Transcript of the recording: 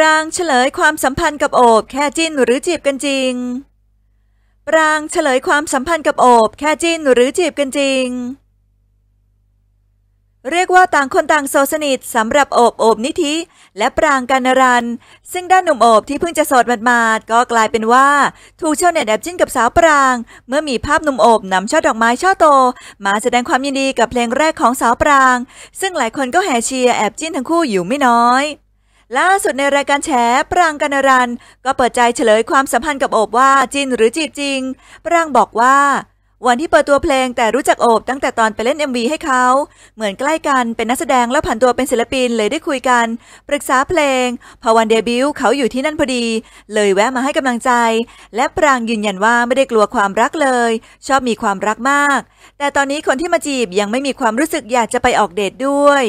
รางเฉลยความสัมพันธ์กับโอบแค่จิ้นหรือจีบกันจริง ปรางเฉลยความสัมพันธ์กับโอบ แค่จิ้นหรือจีบกันจริง เรียกว่าต่างคนต่างโซสนิทสำหรับโอบ โอบนิธิ และปรางกันรันซึ่งด้านหนุ่มโอบที่เพิ่งจะโสดมาดๆ ก็กลายเป็นว่า ถูกชาวเน็ตแอบจิ้นกับสาวปราง เมื่อมีภาพหนุ่มโอบนำช่อดอกไม้ช่อโต มาแสดงความยินดีกับเพลงแรกของสาวปราง ซึ่งหลายคนก็แห่เชียร์แอบจิ้นทั้งคู่อยู่ไม่น้อยล่าสุดในรายการแฉ ปรางกันรัน ก็เปิดใจเฉลยความสัมพันธ์กับโอบว่าจินหรือจีบจริง ปรางบอกว่า วันที่เปิดตัวเพลงแต่รู้จักโอบตั้งแต่ตอนไปเล่น MV ให้เขา เหมือนใกล้กันเป็นนักแสดงแล้วผันตัวเป็นศิลปินเลยได้คุยกัน ปรึกษาเพลง พอวันเดบิวต์เขาอยู่ที่นั่นพอดี เลยแวะมาให้กำลังใจ และปรางยืนยันว่าไม่ได้กลัวความรักเลย ชอบมีความรักมาก แต่ตอนนี้คนที่มาจีบยังไม่มีความรู้สึกอยากจะไปออกเดทด้วย